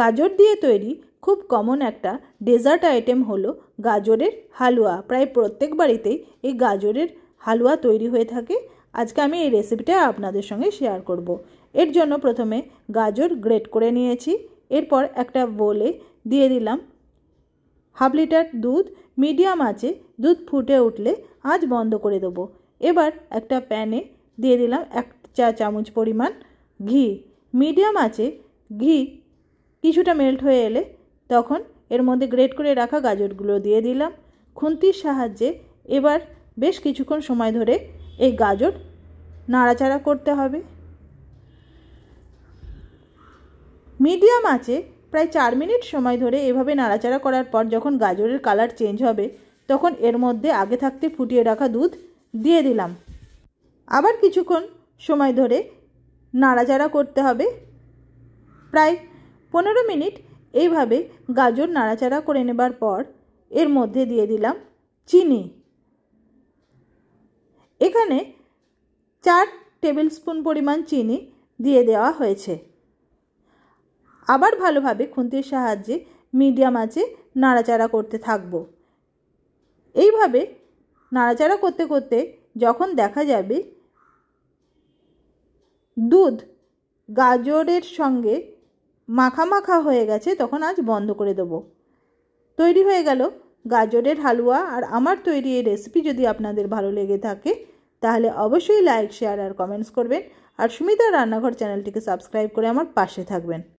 গাজর দিয়ে তৈরি খুব কমন একটা ডেজার্ট আইটেম হলো গাজরের হালুয়া প্রায় প্রত্যেক বাড়িতেই এই গাজরের হালুয়া তৈরি হয়ে থাকে আজকে আমি এই রেসিপিটা আপনাদের সঙ্গে শেয়ার করব। এর জন্য প্রথমে গাজর গ্রেট করে নিয়েছি এরপর একটা বোলে দিয়ে দিলাম হাফ লিটার দুধ মিডিয়াম আছে দুধ ফুটে উঠলে আজ বন্ধ করে দেবো এবার একটা প্যানে দিয়ে দিলাম এক চা চামচ পরিমাণ ঘি মিডিয়াম আছে ঘি কিছুটা মেল্ট হয়ে এলে তখন এর মধ্যে গ্রেট করে রাখা গাজরগুলো দিয়ে দিলাম খুন্তির সাহায্যে এবার বেশ কিছুক্ষণ সময় ধরে এই গাজর নাড়াচাড়া করতে হবে মিডিয়াম আছে প্রায় চার মিনিট সময় ধরে এভাবে নাড়াচাড়া করার পর যখন গাজরের কালার চেঞ্জ হবে তখন এর মধ্যে আগে থাকতে ফুটিয়ে রাখা দুধ দিয়ে দিলাম আবার কিছুক্ষণ সময় ধরে নাড়াচাড়া করতে হবে প্রায় পনেরো মিনিট এইভাবে গাজর নাড়াচাড়া করে নেবার পর এর মধ্যে দিয়ে দিলাম চিনি এখানে চার টেবিল স্পুন পরিমাণ চিনি দিয়ে দেওয়া হয়েছে আবার ভালোভাবে খুন্তির সাহায্যে মিডিয়াম আঁচে নাড়াচাড়া করতে থাকবো এইভাবে নাড়াচাড়া করতে করতে যখন দেখা যাবে দুধ গাজরের সঙ্গে মাখা মাখা হয়ে গেছে তখন আজ বন্ধ করে দেবো তৈরি হয়ে গেল গাজরের হালুয়া আর আমার তৈরি এই রেসিপি যদি আপনাদের ভালো লেগে থাকে তাহলে অবশ্যই লাইক শেয়ার আর কমেন্টস করবেন আর সুমিতার রান্নাঘর চ্যানেলটিকে সাবস্ক্রাইব করে আমার পাশে থাকবেন